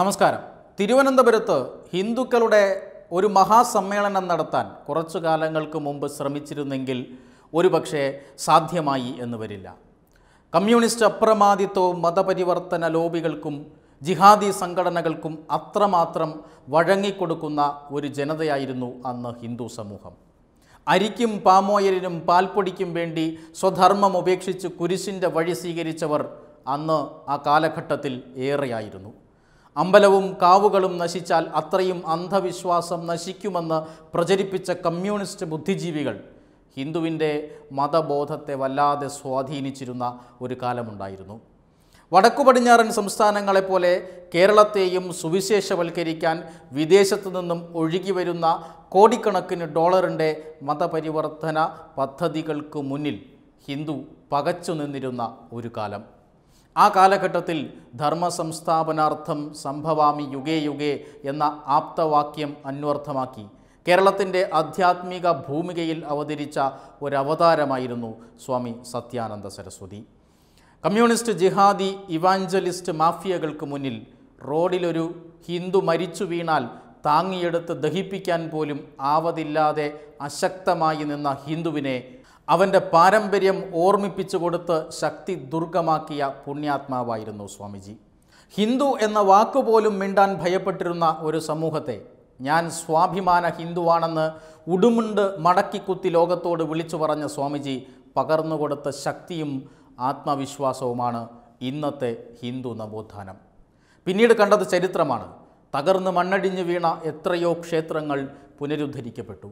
നമസ്കാരം തിരുവനന്തപുരത്ത് ഹിന്ദുക്കളുടെ ഒരു മഹാസമ്മേളനം നടത്താൻ കുറച്ചു കാലങ്ങൾക്ക് മുമ്പ് ശ്രമിച്ചിരുന്നെങ്കിൽ പക്ഷേ സാധ്യമായി എന്ന് വരില്ല കമ്മ്യൂണിസ്റ്റ് അപ്രമാദിത്വവും മതപരിവർത്തന ലോബികൾക്കും ജിഹാദി സംഘടനകൾക്കും അത്രമാത്രം വഴങ്ങിക്കൊടുക്കുന്ന ഒരു ജനതയായിരുന്നു അന്ന് ഹിന്ദു സമൂഹം അരിക്കും പാമോയലിനും പാൽപ്പൊടിക്കും വേണ്ടി സ്വധർമ്മം ഉപേക്ഷിച്ച് കുരിശിൻ്റെ വഴി സ്വീകരിച്ചവർ അന്ന് ആ കാലഘട്ടത്തിൽ ഏറെയായിരുന്നു അമ്പലവും കാവുകളും നശിച്ചാൽ അത്രയും അന്ധവിശ്വാസം നശിക്കുമെന്ന് പ്രചരിപ്പിച്ച കമ്മ്യൂണിസ്റ്റ് ബുദ്ധിജീവികൾ ഹിന്ദുവിൻ്റെ മതബോധത്തെ വല്ലാതെ സ്വാധീനിച്ചിരുന്ന ഒരു കാലമുണ്ടായിരുന്നു വടക്കു പടിഞ്ഞാറൻ സംസ്ഥാനങ്ങളെപ്പോലെ കേരളത്തെയും സുവിശേഷവൽക്കരിക്കാൻ വിദേശത്തു നിന്നും ഒഴുകി വരുന്ന കോടിക്കണക്കിന് ഡോളറിൻ്റെ മതപരിവർത്തന പദ്ധതികൾക്ക് മുന്നിൽ ഹിന്ദു പകച്ചു നിന്നിരുന്ന ഒരു കാലം ആ കാലഘട്ടത്തിൽ ധർമ്മ സംസ്ഥാപനാർത്ഥം സംഭവാമി യുഗേ യുഗേ എന്ന ആപ്തവാക്യം അന്വർത്ഥമാക്കി കേരളത്തിൻ്റെ ആധ്യാത്മിക ഭൂമികയിൽ അവതരിച്ച ഒരവതാരമായിരുന്നു സ്വാമി സത്യാനന്ദ സരസ്വതി കമ്മ്യൂണിസ്റ്റ് ജിഹാദി ഇവാഞ്ചലിസ്റ്റ് മാഫിയകൾക്ക് മുന്നിൽ റോഡിലൊരു ഹിന്ദു മരിച്ചു വീണാൽ താങ്ങിയെടുത്ത് ദഹിപ്പിക്കാൻ പോലും ആവതില്ലാതെ അശക്തമായി നിന്ന ഹിന്ദുവിനെ അവൻ്റെ പാരമ്പര്യം ഓർമ്മിപ്പിച്ചു കൊടുത്ത് ശക്തി ദുർഗമാക്കിയ പുണ്യാത്മാവായിരുന്നു സ്വാമിജി ഹിന്ദു എന്ന വാക്കുപോലും മിണ്ടാൻ ഭയപ്പെട്ടിരുന്ന ഒരു സമൂഹത്തെ ഞാൻ സ്വാഭിമാന ഹിന്ദുവാണെന്ന് ഉടുമുണ്ട് മടക്കിക്കുത്തി ലോകത്തോട് വിളിച്ചു പറഞ്ഞ സ്വാമിജി പകർന്നുകൊടുത്ത ശക്തിയും ആത്മവിശ്വാസവുമാണ് ഇന്നത്തെ ഹിന്ദു നവോത്ഥാനം പിന്നീട് കണ്ടത് ചരിത്രമാണ് തകർന്ന് മണ്ണടിഞ്ഞു വീണ എത്രയോ ക്ഷേത്രങ്ങൾ പുനരുദ്ധരിക്കപ്പെട്ടു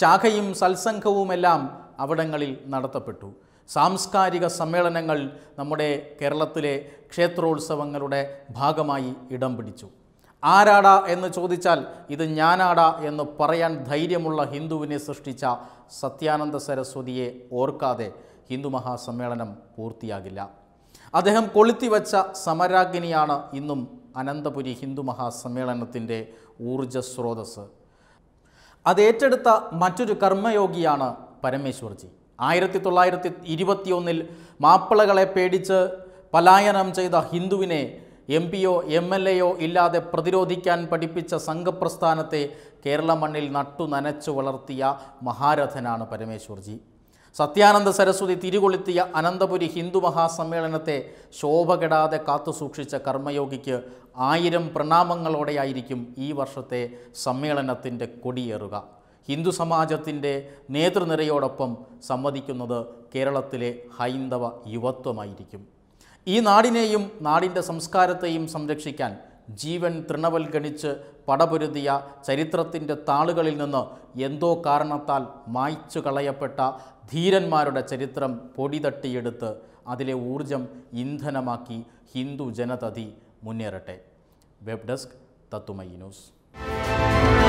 ശാഖയും സത്സംഘവുമെല്ലാം അവിടങ്ങളിൽ നടത്തപ്പെട്ടു സാംസ്കാരിക സമ്മേളനങ്ങൾ നമ്മുടെ കേരളത്തിലെ ക്ഷേത്രോത്സവങ്ങളുടെ ഭാഗമായി ഇടം പിടിച്ചു ആരാട എന്ന് ചോദിച്ചാൽ ഇത് ഞാനാട എന്ന് പറയാൻ ധൈര്യമുള്ള ഹിന്ദുവിനെ സൃഷ്ടിച്ച സത്യാനന്ദ സരസ്വതിയെ ഓർക്കാതെ ഹിന്ദു മഹാസമ്മേളനം പൂർത്തിയാകില്ല അദ്ദേഹം കൊളുത്തിവച്ച സമരാഗ്നിയാണ് ഇന്നും അനന്തപുരി ഹിന്ദു മഹാസമ്മേളനത്തിൻ്റെ ഊർജ്ജസ്രോതസ് അത് ഏറ്റെടുത്ത മറ്റൊരു കർമ്മയോഗിയാണ് പരമേശ്വർജി ആയിരത്തി തൊള്ളായിരത്തി ഇരുപത്തിയൊന്നിൽ മാപ്പിളകളെ പേടിച്ച് പലായനം ചെയ്ത ഹിന്ദുവിനെ എം പിയോ എം എൽ എയോ ഇല്ലാതെ പ്രതിരോധിക്കാൻ പഠിപ്പിച്ച സംഘപ്രസ്ഥാനത്തെ കേരള മണ്ണിൽ നട്ടു നനച്ചു വളർത്തിയ മഹാരഥനാണ് പരമേശ്വർജി സത്യാനന്ദ സരസ്വതി തിരികൊളുത്തിയ അനന്തപുരി ഹിന്ദു മഹാസമ്മേളനത്തെ ശോഭ കെടാതെ കാത്തുസൂക്ഷിച്ച കർമ്മയോഗിക്ക് ആയിരം പ്രണാമങ്ങളോടെയായിരിക്കും ഈ വർഷത്തെ സമ്മേളനത്തിൻ്റെ കൊടിയേറുക ഹിന്ദു സമാജത്തിൻ്റെ നേതൃനിരയോടൊപ്പം സംവദിക്കുന്നത് കേരളത്തിലെ ഹൈന്ദവ യുവത്വമായിരിക്കും ഈ നാടിനെയും നാടിൻ്റെ സംസ്കാരത്തെയും സംരക്ഷിക്കാൻ ജീവൻ തൃണവൽ പടപൊരുതിയ ചരിത്രത്തിൻ്റെ താളുകളിൽ നിന്ന് എന്തോ കാരണത്താൽ മായ്ച്ചു കളയപ്പെട്ട ധീരന്മാരുടെ ചരിത്രം പൊടിതട്ടിയെടുത്ത് അതിലെ ഊർജം ഇന്ധനമാക്കി ഹിന്ദു ജനതതി മുന്നേറട്ടെ വെബ് ഡെസ്ക് തത്തുമൈ ന്യൂസ്